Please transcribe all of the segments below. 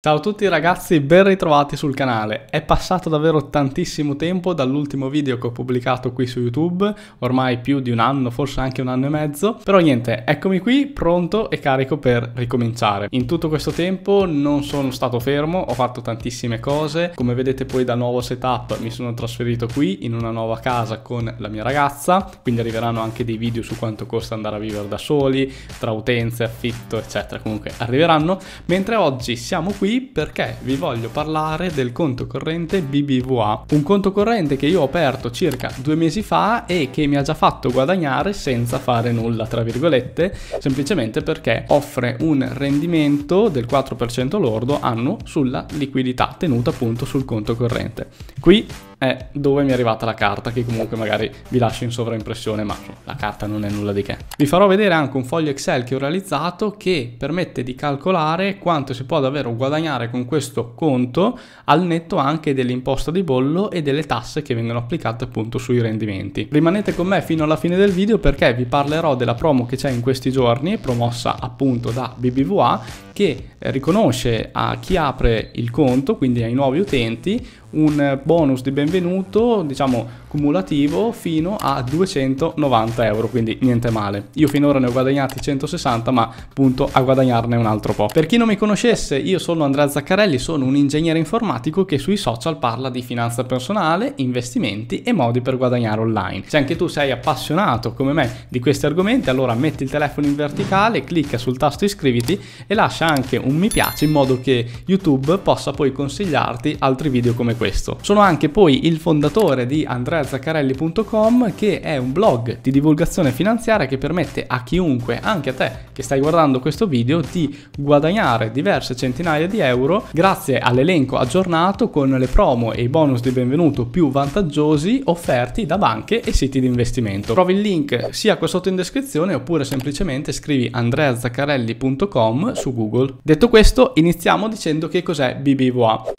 Ciao a tutti ragazzi, ben ritrovati sul canale. È passato davvero tantissimo tempo dall'ultimo video che ho pubblicato qui su YouTube, ormai più di un anno, forse anche un anno e mezzo, però niente, eccomi qui, pronto e carico per ricominciare. In tutto questo tempo non sono stato fermo, ho fatto tantissime cose, come vedete poi dal nuovo setup mi sono trasferito qui in una nuova casa con la mia ragazza, quindi arriveranno anche dei video su quanto costa andare a vivere da soli, tra utenze, affitto, eccetera, comunque arriveranno, mentre oggi siamo qui qui perché vi voglio parlare del conto corrente BBVA, un conto corrente che io ho aperto circa due mesi fa e che mi ha già fatto guadagnare senza fare nulla, tra virgolette, semplicemente perché offre un rendimento del 4% lordo anno sulla liquidità tenuta appunto sul conto corrente. Qui è dove mi è arrivata la carta che comunque magari vi lascio in sovraimpressione ma la carta non è nulla di che. Vi farò vedere anche un foglio Excel che ho realizzato che permette di calcolare quanto si può davvero guadagnare con questo conto al netto anche dell'imposta di bollo e delle tasse che vengono applicate appunto sui rendimenti. Rimanete con me fino alla fine del video perché vi parlerò della promo che c'è in questi giorni promossa appunto da BBVA che riconosce a chi apre il conto, quindi ai nuovi utenti, un bonus di benvenuto, diciamo cumulativo fino a 290 euro quindi niente male io finora ne ho guadagnati 160 ma punto a guadagnarne un altro po' per chi non mi conoscesse io sono Andrea Zaccarelli sono un ingegnere informatico che sui social parla di finanza personale investimenti e modi per guadagnare online se anche tu sei appassionato come me di questi argomenti allora metti il telefono in verticale clicca sul tasto iscriviti e lascia anche un mi piace in modo che youtube possa poi consigliarti altri video come questo sono anche poi il fondatore di Andrea andreazzaccarelli.com che è un blog di divulgazione finanziaria che permette a chiunque, anche a te che stai guardando questo video, di guadagnare diverse centinaia di euro grazie all'elenco aggiornato con le promo e i bonus di benvenuto più vantaggiosi offerti da banche e siti di investimento. Trovi il link sia qua sotto in descrizione oppure semplicemente scrivi andreazzaccarelli.com su Google. Detto questo, iniziamo dicendo che cos'è BBVA.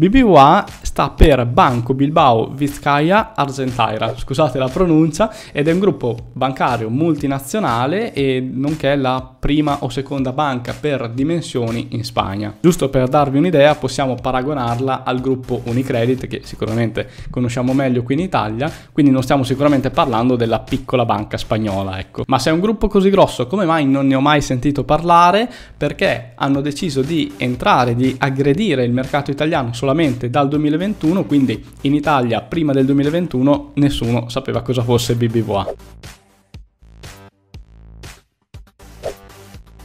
BBVA sta per Banco Bilbao Vizcaya Argentaira, scusate la pronuncia, ed è un gruppo bancario multinazionale e nonché la prima o seconda banca per dimensioni in Spagna. Giusto per darvi un'idea possiamo paragonarla al gruppo Unicredit che sicuramente conosciamo meglio qui in Italia, quindi non stiamo sicuramente parlando della piccola banca spagnola, ecco. Ma se è un gruppo così grosso come mai non ne ho mai sentito parlare? Perché hanno deciso di entrare, di aggredire il mercato italiano solamente solamente dal 2021, quindi in Italia prima del 2021 nessuno sapeva cosa fosse BBVA.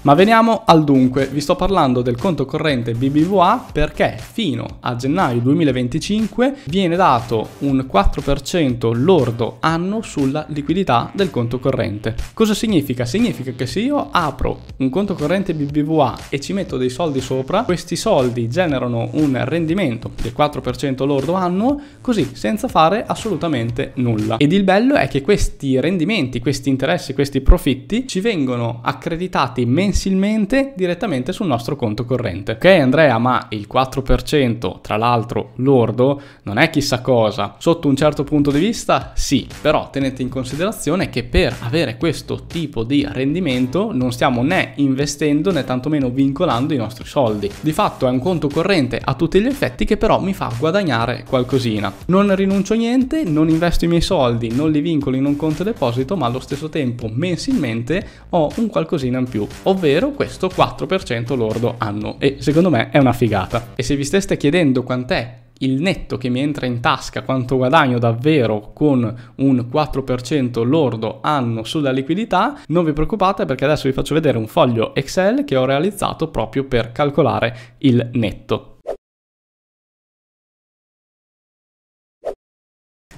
Ma veniamo al dunque, vi sto parlando del conto corrente BBVA perché fino a gennaio 2025 viene dato un 4% lordo anno sulla liquidità del conto corrente. Cosa significa? Significa che se io apro un conto corrente BBVA e ci metto dei soldi sopra, questi soldi generano un rendimento del 4% lordo anno così senza fare assolutamente nulla. Ed il bello è che questi rendimenti, questi interessi, questi profitti ci vengono accreditati mensilmente mensilmente direttamente sul nostro conto corrente. Ok Andrea, ma il 4% tra l'altro lordo non è chissà cosa. Sotto un certo punto di vista sì, però tenete in considerazione che per avere questo tipo di rendimento non stiamo né investendo né tantomeno vincolando i nostri soldi. Di fatto è un conto corrente a tutti gli effetti che però mi fa guadagnare qualcosina. Non rinuncio a niente, non investo i miei soldi, non li vincolo in un conto deposito, ma allo stesso tempo mensilmente ho un qualcosina in più, ovvero ovvero questo 4% lordo anno e secondo me è una figata. E se vi steste chiedendo quant'è il netto che mi entra in tasca, quanto guadagno davvero con un 4% lordo anno sulla liquidità, non vi preoccupate perché adesso vi faccio vedere un foglio Excel che ho realizzato proprio per calcolare il netto.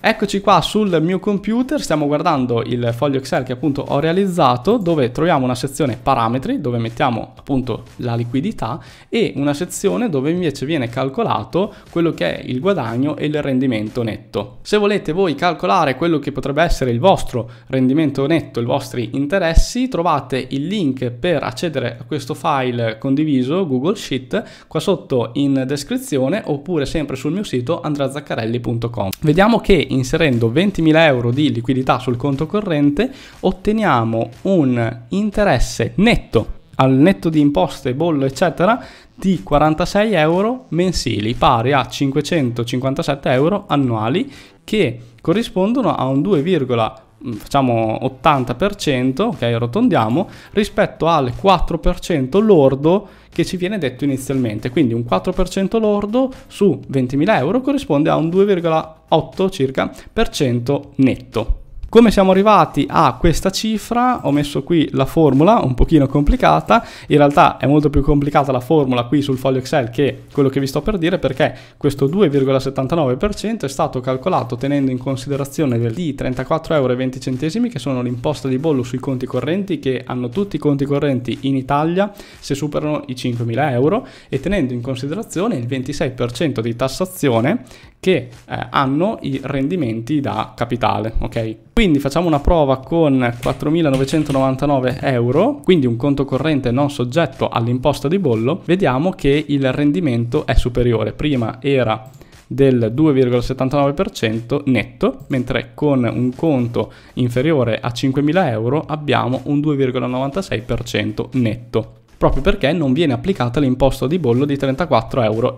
Eccoci qua sul mio computer, stiamo guardando il foglio Excel che appunto ho realizzato dove troviamo una sezione parametri dove mettiamo appunto la liquidità e una sezione dove invece viene calcolato quello che è il guadagno e il rendimento netto. Se volete voi calcolare quello che potrebbe essere il vostro rendimento netto, i vostri interessi, trovate il link per accedere a questo file condiviso Google Sheet qua sotto in descrizione oppure sempre sul mio sito andrazzaccarelli.com. Vediamo che in inserendo 20.000 euro di liquidità sul conto corrente otteniamo un interesse netto al netto di imposte, bollo eccetera di 46 euro mensili pari a 557 euro annuali che corrispondono a un 2,1 facciamo 80%, ok, arrotondiamo, rispetto al 4% lordo che ci viene detto inizialmente. Quindi un 4% lordo su 20.000 euro corrisponde a un 2,8 circa per cento netto. Come siamo arrivati a questa cifra? Ho messo qui la formula, un pochino complicata, in realtà è molto più complicata la formula qui sul foglio Excel che quello che vi sto per dire perché questo 2,79% è stato calcolato tenendo in considerazione di 34,20 euro che sono l'imposta di bollo sui conti correnti che hanno tutti i conti correnti in Italia se superano i 5.000 euro e tenendo in considerazione il 26% di tassazione che eh, hanno i rendimenti da capitale, ok? Quindi facciamo una prova con 4.999 euro, quindi un conto corrente non soggetto all'imposta di bollo, vediamo che il rendimento è superiore. Prima era del 2,79% netto, mentre con un conto inferiore a 5.000 euro abbiamo un 2,96% netto proprio perché non viene applicata l'imposta di bollo di 34,20 euro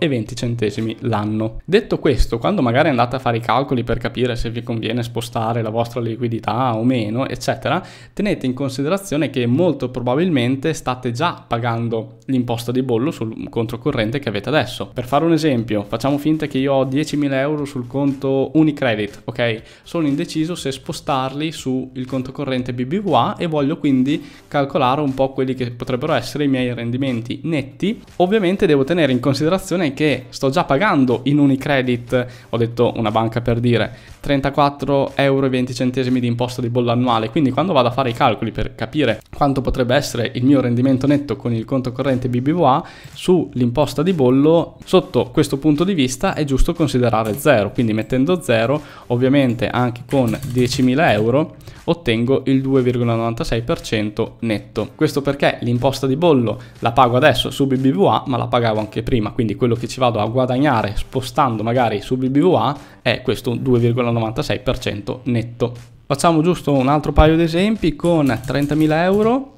l'anno. Detto questo, quando magari andate a fare i calcoli per capire se vi conviene spostare la vostra liquidità o meno, eccetera, tenete in considerazione che molto probabilmente state già pagando l'imposta di bollo sul conto corrente che avete adesso. Per fare un esempio, facciamo finta che io ho 10.000 euro sul conto Unicredit, ok? Sono indeciso se spostarli sul conto corrente BBVA e voglio quindi calcolare un po' quelli che potrebbero essere i miei rendimenti netti. Ovviamente devo tenere in considerazione che sto già pagando in Unicredit, ho detto una banca per dire, 34,20 euro di imposta di bollo annuale, quindi quando vado a fare i calcoli per capire quanto potrebbe essere il mio rendimento netto con il conto corrente BBVA sull'imposta di bollo, sotto questo punto di vista è giusto considerare 0, quindi mettendo 0 ovviamente anche con 10.000 euro ottengo il 2,96% netto. Questo perché l'imposta di bollo bollo la pago adesso su BBVA, ma la pagavo anche prima, quindi quello che ci vado a guadagnare spostando magari su BBVA è questo 2,96% netto. Facciamo giusto un altro paio di esempi con 30.000 euro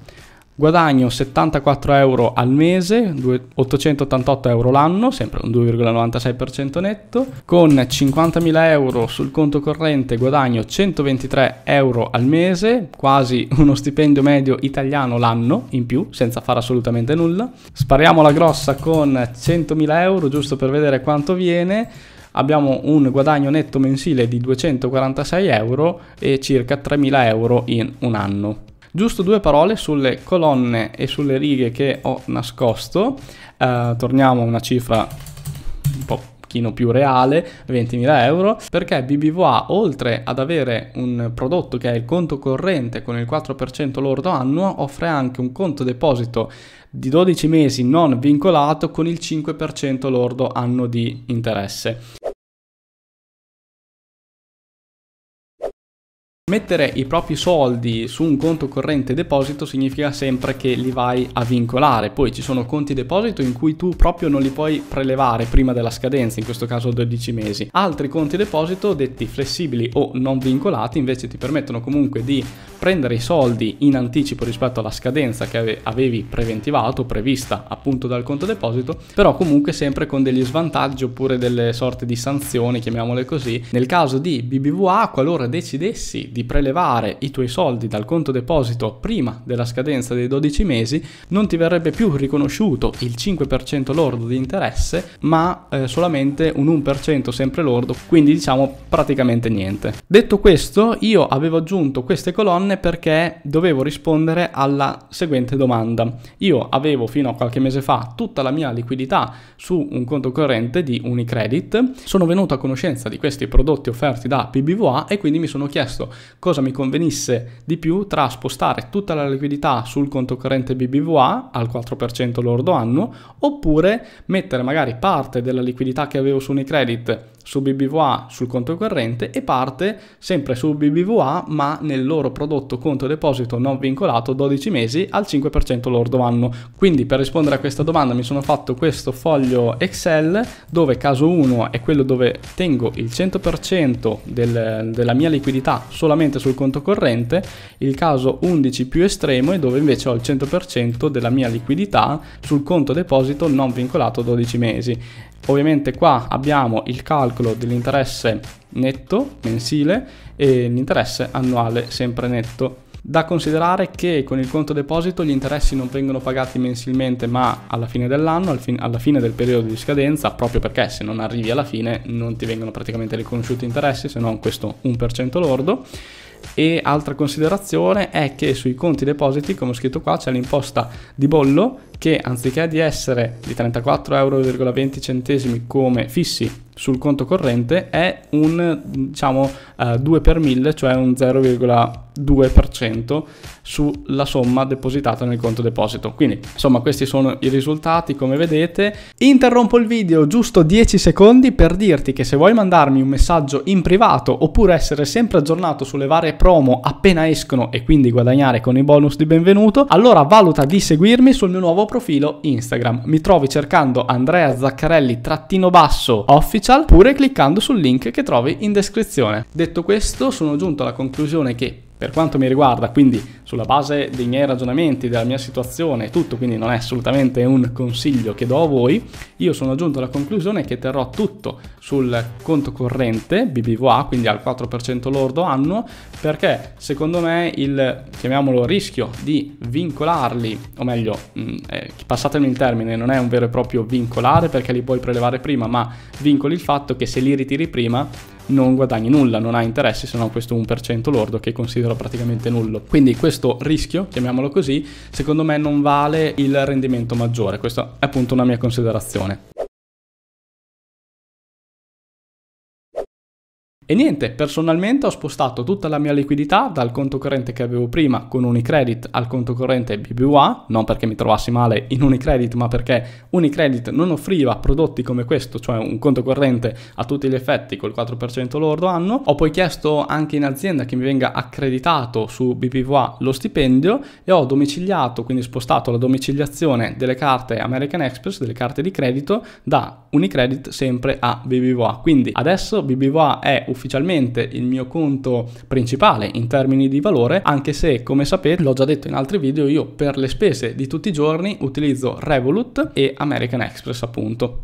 guadagno 74 euro al mese, 888 euro l'anno, sempre un 2,96% netto, con 50.000 euro sul conto corrente guadagno 123 euro al mese, quasi uno stipendio medio italiano l'anno in più, senza fare assolutamente nulla. Spariamo la grossa con 100.000 euro, giusto per vedere quanto viene abbiamo un guadagno netto mensile di 246 euro e circa 3.000 euro in un anno. Giusto due parole sulle colonne e sulle righe che ho nascosto. Eh, torniamo a una cifra un po' più reale, 20.000 euro, perché BBVA oltre ad avere un prodotto che è il conto corrente con il 4% lordo annuo, offre anche un conto deposito di 12 mesi non vincolato con il 5% lordo anno di interesse. Mettere i propri soldi su un conto corrente deposito significa sempre che li vai a vincolare, poi ci sono conti deposito in cui tu proprio non li puoi prelevare prima della scadenza, in questo caso 12 mesi. Altri conti deposito detti flessibili o non vincolati invece ti permettono comunque di prendere i soldi in anticipo rispetto alla scadenza che avevi preventivato, prevista appunto dal conto deposito, però comunque sempre con degli svantaggi oppure delle sorte di sanzioni, chiamiamole così. Nel caso di BBVA, qualora decidessi di prelevare i tuoi soldi dal conto deposito prima della scadenza dei 12 mesi, non ti verrebbe più riconosciuto il 5% lordo di interesse, ma eh, solamente un 1% sempre lordo, quindi diciamo praticamente niente. Detto questo, io avevo aggiunto queste colonne è perché dovevo rispondere alla seguente domanda. Io avevo fino a qualche mese fa tutta la mia liquidità su un conto corrente di Unicredit, sono venuto a conoscenza di questi prodotti offerti da PBVA e quindi mi sono chiesto cosa mi convenisse di più tra spostare tutta la liquidità sul conto corrente BBVA al 4% lordo anno oppure mettere magari parte della liquidità che avevo su Unicredit su BBVA sul conto corrente e parte sempre su BBVA ma nel loro prodotto conto deposito non vincolato 12 mesi al 5% lordo anno. Quindi per rispondere a questa domanda mi sono fatto questo foglio Excel dove caso 1 è quello dove tengo il 100% del, della mia liquidità solamente sul conto corrente, il caso 11 più estremo è dove invece ho il 100% della mia liquidità sul conto deposito non vincolato 12 mesi. Ovviamente qua abbiamo il calcolo dell'interesse netto mensile e l'interesse annuale sempre netto. Da considerare che con il conto deposito gli interessi non vengono pagati mensilmente ma alla fine dell'anno, alla fine del periodo di scadenza, proprio perché se non arrivi alla fine non ti vengono praticamente riconosciuti interessi se non questo 1% lordo. E altra considerazione è che sui conti depositi, come ho scritto qua, c'è l'imposta di bollo che anziché di essere di 34,20 34,20€ come fissi sul conto corrente è un diciamo eh, 2 per 1000 cioè un 0,2% sulla somma depositata nel conto deposito quindi insomma questi sono i risultati come vedete interrompo il video giusto 10 secondi per dirti che se vuoi mandarmi un messaggio in privato oppure essere sempre aggiornato sulle varie promo appena escono e quindi guadagnare con i bonus di benvenuto allora valuta di seguirmi sul mio nuovo profilo Instagram. Mi trovi cercando Andrea Zaccarelli trattino basso official oppure cliccando sul link che trovi in descrizione. Detto questo sono giunto alla conclusione che per quanto mi riguarda, quindi sulla base dei miei ragionamenti, della mia situazione e tutto, quindi non è assolutamente un consiglio che do a voi, io sono giunto alla conclusione che terrò tutto sul conto corrente BBVA, quindi al 4% lordo annuo, perché secondo me il, chiamiamolo, rischio di vincolarli, o meglio, mm, eh, passatemi il termine, non è un vero e proprio vincolare perché li puoi prelevare prima, ma vincoli il fatto che se li ritiri prima non guadagni nulla, non hai interessi se no questo 1% lordo che considero praticamente nullo. Quindi questo rischio, chiamiamolo così, secondo me non vale il rendimento maggiore, questa è appunto una mia considerazione. E niente, personalmente ho spostato tutta la mia liquidità dal conto corrente che avevo prima con Unicredit al conto corrente BBVA, non perché mi trovassi male in Unicredit, ma perché Unicredit non offriva prodotti come questo, cioè un conto corrente a tutti gli effetti col 4% lordo anno. Ho poi chiesto anche in azienda che mi venga accreditato su BBVA lo stipendio e ho domiciliato, quindi spostato la domiciliazione delle carte American Express, delle carte di credito, da Unicredit sempre a BBVA. Quindi adesso BBVA è ufficialmente ufficialmente il mio conto principale in termini di valore, anche se come sapete, l'ho già detto in altri video, io per le spese di tutti i giorni utilizzo Revolut e American Express appunto.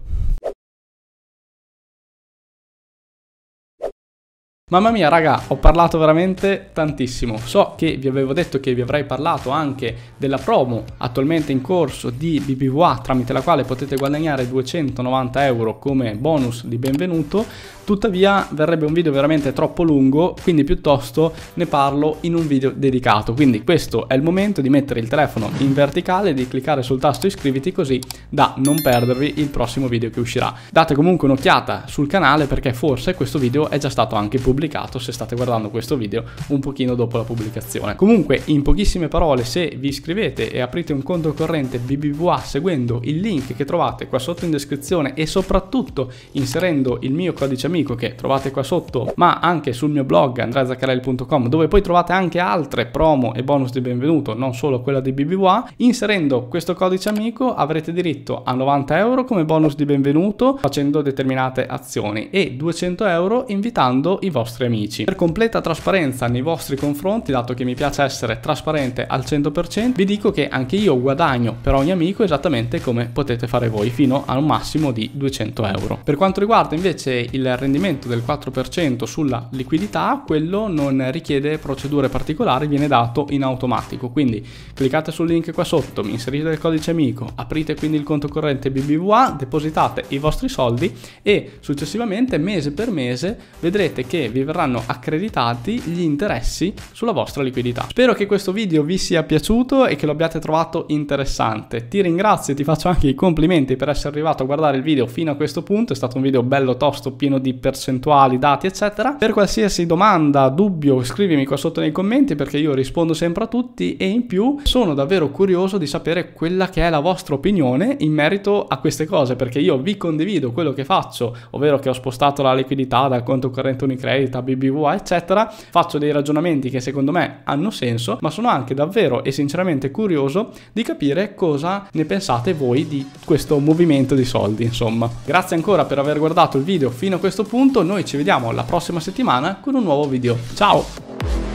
Mamma mia raga, ho parlato veramente tantissimo. So che vi avevo detto che vi avrei parlato anche della promo attualmente in corso di BBVA tramite la quale potete guadagnare 290 euro come bonus di benvenuto. Tuttavia verrebbe un video veramente troppo lungo, quindi piuttosto ne parlo in un video dedicato. Quindi questo è il momento di mettere il telefono in verticale, e di cliccare sul tasto iscriviti così da non perdervi il prossimo video che uscirà. Date comunque un'occhiata sul canale perché forse questo video è già stato anche pubblicato pubblicato se state guardando questo video un pochino dopo la pubblicazione. Comunque in pochissime parole se vi iscrivete e aprite un conto corrente BBVA seguendo il link che trovate qua sotto in descrizione e soprattutto inserendo il mio codice amico che trovate qua sotto ma anche sul mio blog andreazzaccarelli.com dove poi trovate anche altre promo e bonus di benvenuto non solo quella di BBVA inserendo questo codice amico avrete diritto a 90 euro come bonus di benvenuto facendo determinate azioni e 200 euro invitando i vostri vostri amici. Per completa trasparenza nei vostri confronti, dato che mi piace essere trasparente al 100%, vi dico che anche io guadagno per ogni amico esattamente come potete fare voi, fino a un massimo di 200 euro. Per quanto riguarda invece il rendimento del 4% sulla liquidità, quello non richiede procedure particolari, viene dato in automatico. Quindi cliccate sul link qua sotto, mi inserite il codice amico, aprite quindi il conto corrente BBVA, depositate i vostri soldi e successivamente mese per mese vedrete che vi vi verranno accreditati gli interessi sulla vostra liquidità. Spero che questo video vi sia piaciuto e che lo abbiate trovato interessante. Ti ringrazio e ti faccio anche i complimenti per essere arrivato a guardare il video fino a questo punto, è stato un video bello tosto, pieno di percentuali, dati eccetera. Per qualsiasi domanda, dubbio, scrivimi qua sotto nei commenti perché io rispondo sempre a tutti e in più sono davvero curioso di sapere quella che è la vostra opinione in merito a queste cose perché io vi condivido quello che faccio, ovvero che ho spostato la liquidità dal conto corrente Unicredit Delta, BBVA, eccetera, faccio dei ragionamenti che secondo me hanno senso, ma sono anche davvero e sinceramente curioso di capire cosa ne pensate voi di questo movimento di soldi, insomma. Grazie ancora per aver guardato il video fino a questo punto, noi ci vediamo la prossima settimana con un nuovo video. Ciao!